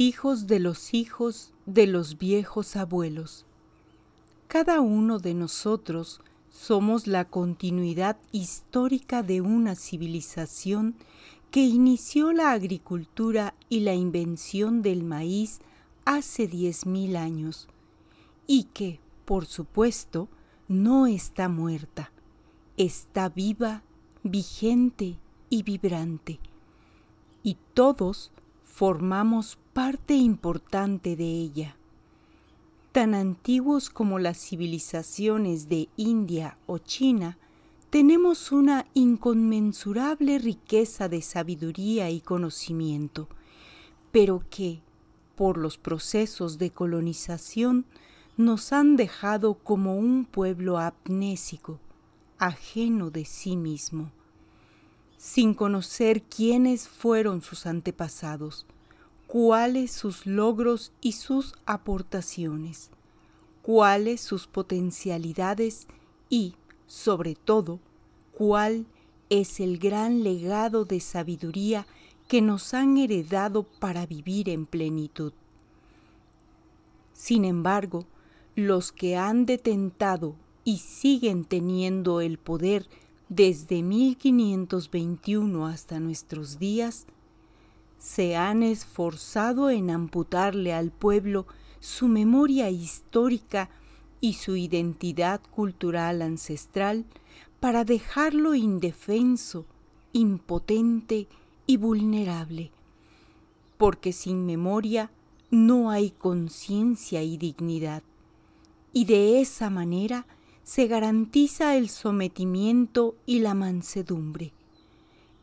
hijos de los hijos de los viejos abuelos. Cada uno de nosotros somos la continuidad histórica de una civilización que inició la agricultura y la invención del maíz hace 10.000 años y que, por supuesto, no está muerta, está viva, vigente y vibrante. Y todos formamos parte importante de ella. Tan antiguos como las civilizaciones de India o China, tenemos una inconmensurable riqueza de sabiduría y conocimiento, pero que, por los procesos de colonización, nos han dejado como un pueblo amnésico, ajeno de sí mismo, sin conocer quiénes fueron sus antepasados, cuáles sus logros y sus aportaciones, cuáles sus potencialidades y, sobre todo, cuál es el gran legado de sabiduría que nos han heredado para vivir en plenitud. Sin embargo, los que han detentado y siguen teniendo el poder desde 1521 hasta nuestros días, se han esforzado en amputarle al pueblo su memoria histórica y su identidad cultural ancestral para dejarlo indefenso, impotente y vulnerable. Porque sin memoria no hay conciencia y dignidad. Y de esa manera se garantiza el sometimiento y la mansedumbre.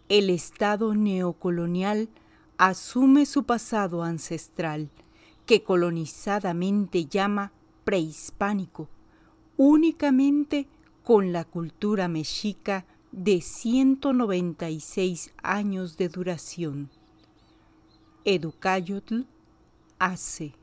El Estado neocolonial asume su pasado ancestral, que colonizadamente llama prehispánico, únicamente con la cultura mexica de 196 años de duración. Educayotl hace.